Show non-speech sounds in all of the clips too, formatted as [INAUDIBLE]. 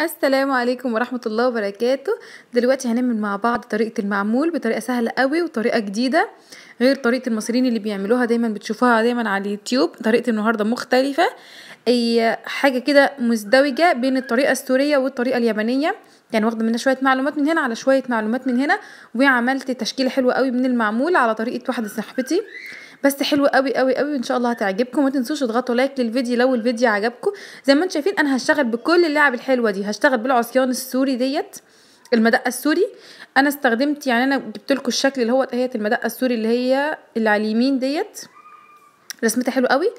السلام عليكم ورحمة الله وبركاته دلوقتي هنعمل مع بعض طريقة المعمول بطريقة سهلة قوي وطريقة جديدة غير طريقة المصريين اللي بيعملوها دايما بتشوفوها دايما على اليوتيوب طريقة النهاردة مختلفة اي حاجة كده مزدوجة بين الطريقة السورية والطريقة اليابانية يعني واخدة منها شوية معلومات من هنا على شوية معلومات من هنا وعملت تشكيلة حلوة قوي من المعمول على طريقة واحدة صاحبتي بس حلو قوي قوي قوي وان شاء الله هتعجبكم ما تنسوش تضغطوا لايك للفيديو لو الفيديو عجبكم زي ما انتم شايفين انا هشتغل بكل اللعب الحلوه دي هشتغل بالعصيان السوري ديت المدقه السوري انا استخدمت يعني انا جبت لكم الشكل اللي هو اهيت المدقه السوري اللي هي اللي على اليمين ديت رسمتها حلو قوي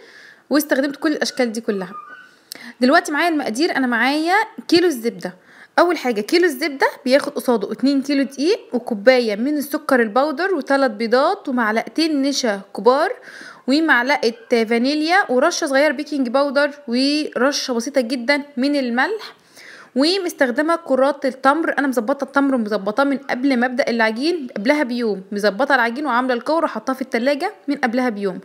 واستخدمت كل الاشكال دي كلها دلوقتي معايا المقادير انا معايا كيلو الزبده اول حاجه كيلو الزبده بياخد قصاده 2 كيلو دقيق وكوبايه من السكر البودر وثلاث بيضات ومعلقتين نشا كبار ومعلقه فانيليا ورشه صغيره بيكنج باودر ورشه بسيطه جدا من الملح ومستخدمه كرات التمر انا مظبطه التمر مظبطاه من قبل ما ابدا العجين قبلها بيوم مظبطه العجين وعامله الكوره حطاه في التلاجة من قبلها بيوم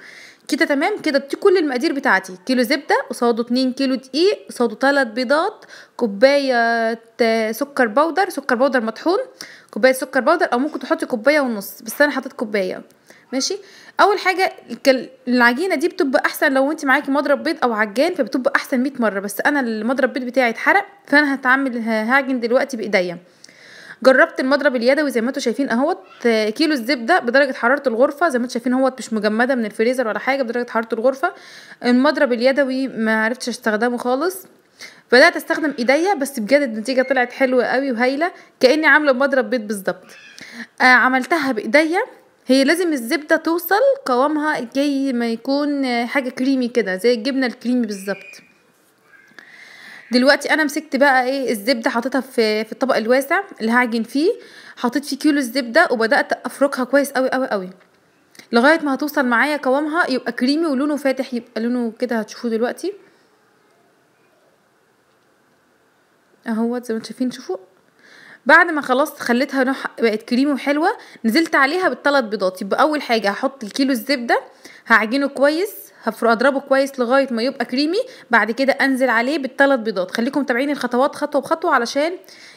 كده تمام كده دي كل المقادير بتاعتي كيلو زبده قصاده 2 كيلو دقيق قصاده 3 بيضات كوبايه سكر بودر سكر بودر مطحون كوبايه سكر بودر او ممكن تحطي كوبايه ونص بس انا حطيت كوبايه ماشي اول حاجه العجينه دي بتبقى احسن لو انت معاكي مضرب بيض او عجان فبتبقى احسن 100 مره بس انا المضرب بيض بتاعي اتحرق فانا هتعمل هعجن دلوقتي بايديا جربت المضرب اليدوي زي ما انتم شايفين اهوت كيلو الزبده بدرجه حراره الغرفه زي ما انتم شايفين اهوت مش مجمده من الفريزر ولا حاجه بدرجه حراره الغرفه المضرب اليدوي ما عرفتش استخدمه خالص بدات استخدم ايديا بس بجد النتيجه طلعت حلوه قوي وهايله كاني عامله مضرب بيض بالظبط آه عملتها بايديا هي لازم الزبده توصل قوامها جاي ما يكون آه، حاجه كريمي كده زي الجبنه الكريمي بالظبط دلوقتي انا مسكت بقى ايه الزبده حطيتها في في الطبق الواسع اللي هعجن فيه حطيت فيه كيلو الزبده وبدات افركها كويس قوي قوي قوي لغايه ما هتوصل معايا قوامها يبقى كريمي ولونه فاتح يبقى لونه كده هتشوفوه دلوقتي اهوت زي ما انتم شايفين شوفوا بعد ما خلاص خليتها نح... بقت كريمي وحلوه نزلت عليها بالثلاث بيضات يبقى اول حاجه هحط الكيلو الزبده هعجنه كويس هفرق اضربه كويس لغايه ما يبقى كريمي بعد كده انزل عليه بالثلاث بيضات خليكم متابعين الخطوات خطوه بخطوه علشان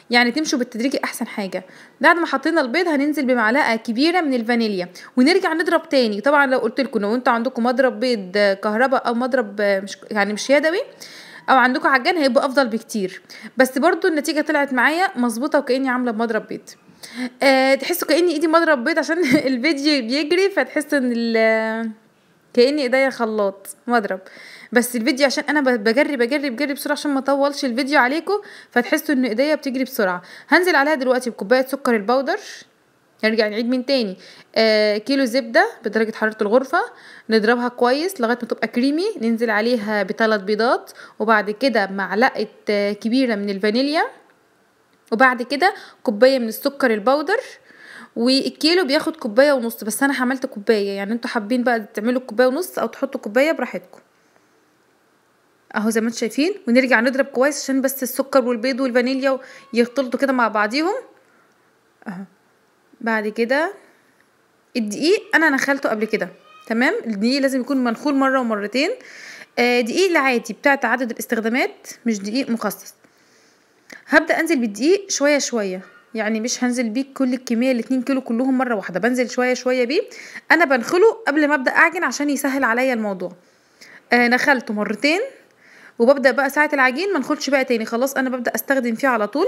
يعني تمشوا بالتدريج احسن حاجه بعد ما حطينا البيض هننزل بمعلقه كبيره من الفانيليا ونرجع نضرب تاني طبعا لو قلت لكم لو انتوا عندكم مضرب بيض كهرباء او مضرب مش يعني مش يدوي او عندكم عجان هيبقى افضل بكتير بس برضو النتيجه طلعت معايا مظبوطه وكاني عامله بمضرب بيض أه تحسوا كاني ايدي مضرب بيض عشان [LAUGHS] الفيديو بيجري فتحسوا ان كأن ايديا خلاط مضرب بس الفيديو عشان انا بجري بجري بجري بسرعه عشان ما اطولش الفيديو عليكم فتحسوا ان ايديا بتجري بسرعه هنزل عليها دلوقتي بكوبايه سكر البودر نرجع نعيد من تاني آه كيلو زبده بدرجه حراره الغرفه نضربها كويس لغايه ما تبقى كريمي ننزل عليها بثلاث بيضات وبعد كده معلقه آه، كبيره من الفانيليا وبعد كده كوبايه من السكر البودر والكيلو بياخد كوبايه ونص بس انا حملت كوبايه يعني انتوا حابين بقى تعملوا كوبايه ونص او تحطوا كوبايه براحتكم اهو زي ما انتم شايفين ونرجع نضرب كويس عشان بس السكر والبيض والفانيليا يختلطوا كده مع بعضيهم اهو بعد كده الدقيق انا نخلته قبل كده تمام الدقيق لازم يكون منخول مره ومرتين آه دقيق العادي بتاع تعدد الاستخدامات مش دقيق مخصص هبدا انزل بالدقيق شويه شويه يعني مش هنزل بيه كل الكميه الاتنين كيلو كلهم مره واحده بنزل شويه شويه بيه انا بنخله قبل ما ابدا اعجن عشان يسهل عليا الموضوع آه نخلته مرتين وببدا بقى ساعه العجين ما نخلش بقى تاني خلاص انا ببدا استخدم فيه على طول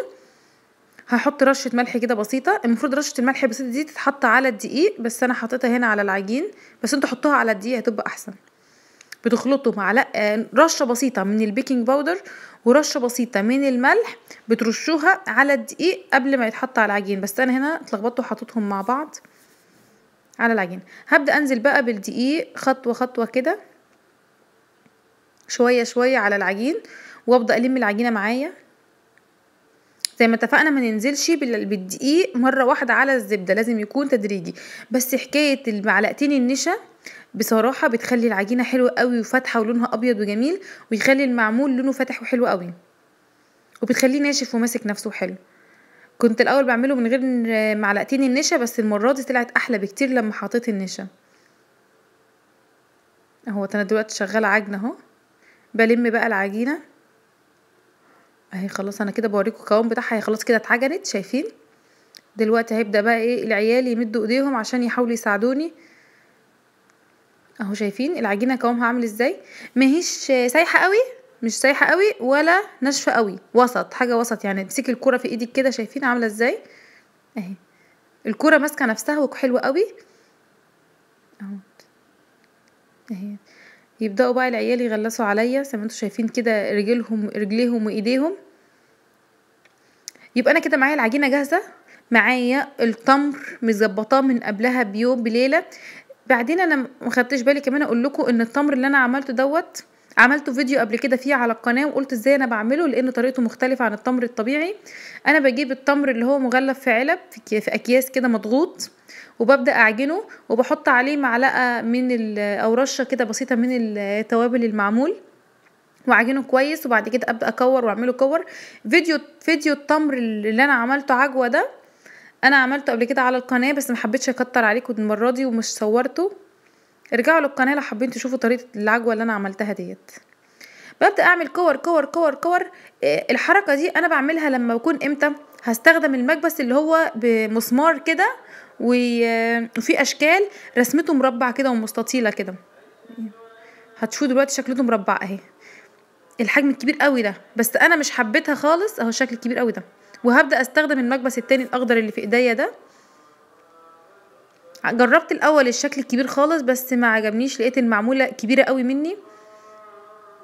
هحط رشه ملح كده بسيطه المفروض رشه الملح البسيطه دي تتحط على الدقيق بس انا حطيتها هنا على العجين بس انتوا حطوها على الدقيق هتبقى احسن بتخلطه مع آه، رشه بسيطه من البيكنج باودر ورشه بسيطه من الملح بترشوها على الدقيق قبل ما يتحط على العجين بس انا هنا اتلخبطت وحطيتهم مع بعض على العجين هبدا انزل بقى بالدقيق خطوه خطوه كده شويه شويه على العجين وابدا الم العجينه معايا زي ما اتفقنا ما ننزلش بالدقيق مره واحده على الزبده لازم يكون تدريجي بس حكايه المعلقتين النشا بصراحه بتخلي العجينه حلوه قوي وفاتحه ولونها ابيض وجميل ويخلي المعمول لونه فاتح وحلو قوي وبتخليه ناشف وماسك نفسه حلو كنت الاول بعمله من غير معلقتين النشا بس المره دي طلعت احلى بكتير لما حطيت النشا اهو انا دلوقتي شغاله عجنه اهو بلم بقى العجينه اهي خلاص انا كده بوريكم القوام بتاعها هي خلاص كده اتعجنت شايفين دلوقتي هيبدا بقى ايه العيال يمدوا ايديهم عشان يحاولوا يساعدوني اهو شايفين العجينه قوامها عامل ازاي ماهيش سايحه قوي مش سايحه قوي ولا ناشفه قوي وسط حاجه وسط يعني امسكي الكره في ايدك كده شايفين عامله ازاي اهي الكره ماسكه نفسها وحلوه قوي اهو اهي يبداوا بقى العيال يغلسوا عليا زي ما انتوا شايفين كده رجلهم رجليهم وايديهم يبقى انا كده معايا العجينه جاهزه معايا التمر مظبطاه من قبلها بيوم بليله بعدين انا ما خدتش بالي كمان اقول لكم ان التمر اللي انا عملته دوت عملته فيديو قبل كده فيه على القناه وقلت ازاي انا بعمله لان طريقته مختلفه عن التمر الطبيعي انا بجيب التمر اللي هو مغلف في علب في اكياس كده مضغوط وببدا اعجنه وبحط عليه معلقه من او رشه كده بسيطه من التوابل المعمول واعجنه كويس وبعد كده ابدا اكور واعمله كور فيديو فيديو التمر اللي انا عملته عجوه ده انا عملته قبل كده على القناه بس ما حبيتش اكتر عليكم المره دي ومش صورته ارجعوا للقناه لو حابين تشوفوا طريقه العجوه اللي انا عملتها ديت ببدا اعمل كور كور كور كور آه، الحركه دي انا بعملها لما بكون امتى هستخدم المكبس اللي هو بمسمار كده آه، وفي اشكال رسمته مربع كده ومستطيله كده هتشوفوا دلوقتي شكلته مربع اهي الحجم الكبير قوي ده بس انا مش حبيتها خالص اهو الشكل الكبير قوي ده وهبدا استخدم المكبس التاني الاخضر اللي في ايديا ده جربت الاول الشكل الكبير خالص بس ما عجبنيش لقيت المعموله كبيره قوي مني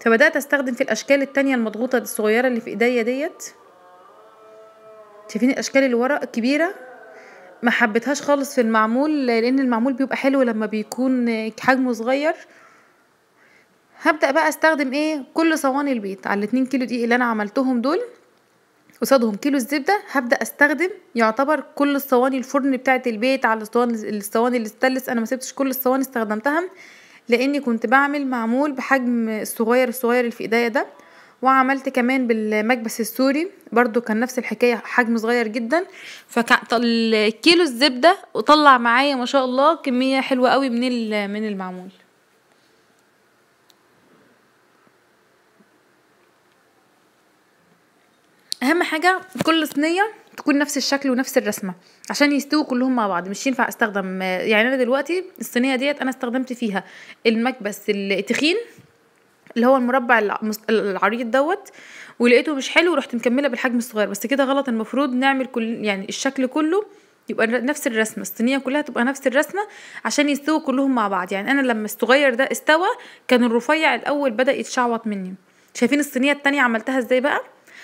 فبدات استخدم في الاشكال التانية المضغوطه الصغيره اللي في ايديا ديت شايفين الاشكال اللي ورا كبيره ما حبيتهاش خالص في المعمول لان المعمول بيبقى حلو لما بيكون حجمه صغير هبدأ بقى استخدم ايه كل صواني البيض على الاتنين كيلو دقيق اللي انا عملتهم دول قصادهم كيلو الزبدة هبدأ استخدم يعتبر كل الصواني الفرن بتاعة البيت على الصواني الستلس انا ما سبتش كل الصواني استخدمتها لاني كنت بعمل معمول بحجم الصغير الصغير اللي في ايديا ده وعملت كمان بالمكبس السوري برضو كان نفس الحكاية حجم صغير جدا فكيلو الزبدة وطلع معايا ما شاء الله كمية حلوة قوي من من المعمول اهم حاجه كل صينيه تكون نفس الشكل ونفس الرسمه عشان يستووا كلهم مع بعض مش ينفع استخدم يعني انا دلوقتي الصينيه ديت انا استخدمت فيها المكبس التخين اللي هو المربع العريض دوت ولقيته مش حلو ورحت مكمله بالحجم الصغير بس كده غلط المفروض نعمل كل يعني الشكل كله يبقى نفس الرسمه الصينيه كلها تبقى نفس الرسمه عشان يستووا كلهم مع بعض يعني انا لما الصغير ده استوى كان الرفيع الاول بدا يتشعوط مني شايفين الصينيه التانية عملتها ازاي بقى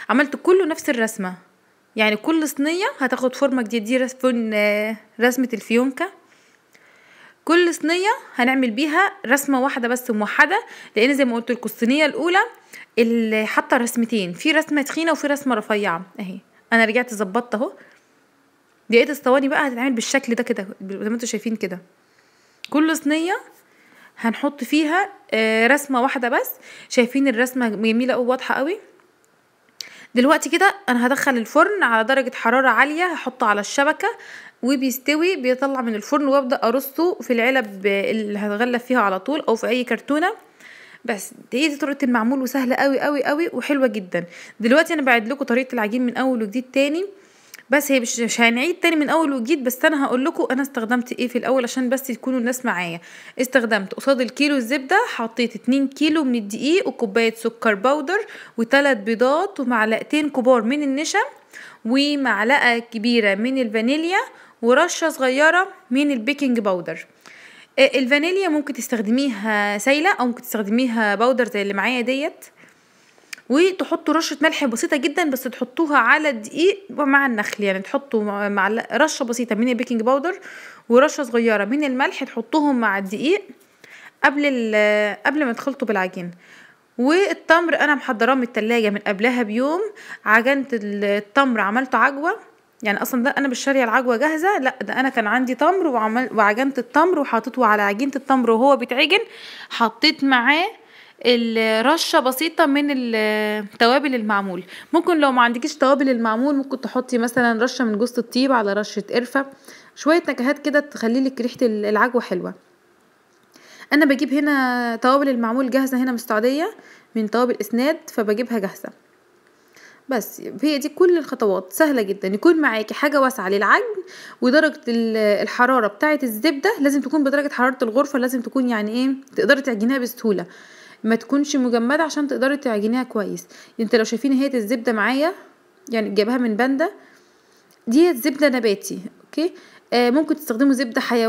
عملت كله نفس الرسمة يعني كل صينية هتاخد فورمة جديدة دي آه، رسمة الفيونكة كل صينية هنعمل بيها رسمة واحدة بس موحدة لان زي ما قلت لكم الصينية الاولى اللي حاطة رسمتين في رسمة تخينة وفي رسمة رفيعة اهي انا رجعت ظبطت اهو دقيقة الصواني بقى هتتعمل بالشكل ده كده زي ما انتم شايفين كده كل صينية هنحط فيها آه، رسمة واحدة بس شايفين الرسمة جميلة وواضحة قوي دلوقتي كده انا هدخل الفرن على درجه حراره عاليه هحطه على الشبكه وبيستوي بيطلع من الفرن وابدا ارصه في العلب اللي هتغلف فيها على طول او في اي كرتونه بس دي طريقه المعمول وسهله قوي قوي قوي وحلوه جدا دلوقتي انا بعد لكم طريقه العجين من اول وجديد تاني بس هي مش مش هنعيد تاني من اول وجديد بس انا هقول لكم انا استخدمت ايه في الاول عشان بس تكونوا الناس معايا استخدمت قصاد الكيلو الزبده حطيت 2 كيلو من الدقيق وكوبايه سكر بودر وثلاث بيضات ومعلقتين كبار من النشا ومعلقه كبيره من الفانيليا ورشه صغيره من البيكنج باودر آه، الفانيليا ممكن تستخدميها سايله او ممكن تستخدميها باودر زي اللي معايا ديت وتحطوا رشه ملح بسيطه جدا بس تحطوها على الدقيق مع النخل يعني تحطوا مع رشه بسيطه من البيكنج باودر ورشه صغيره من الملح تحطوهم مع الدقيق قبل قبل ما تخلطوا بالعجين والتمر انا محضراه من التلاجة من قبلها بيوم عجنت التمر عملته عجوه يعني اصلا ده انا مش شاريه العجوه جاهزه لا ده انا كان عندي تمر وعمل وعجنت التمر وحطيته على عجينه التمر وهو بيتعجن حطيت معاه الرشة بسيطه من التوابل المعمول ممكن لو ما عندكش توابل المعمول ممكن تحطي مثلا رشه من جوز الطيب على رشه قرفه شويه نكهات كده تخلي لك ريحه العجوه حلوه انا بجيب هنا توابل المعمول جاهزه هنا مستعديه من توابل اسناد فبجيبها جاهزه بس هي دي كل الخطوات سهله جدا يكون معاكي حاجه واسعه للعجن ودرجه الحراره بتاعه الزبده لازم تكون بدرجه حراره الغرفه لازم تكون يعني ايه تقدري تعجنيها بسهوله ما تكونش مجمده عشان تقدري تعجنيها كويس انت لو شايفين اهي الزبده معايا يعني جابها من باندا دي زبده نباتي اوكي آه ممكن تستخدموا زبده حيوانيه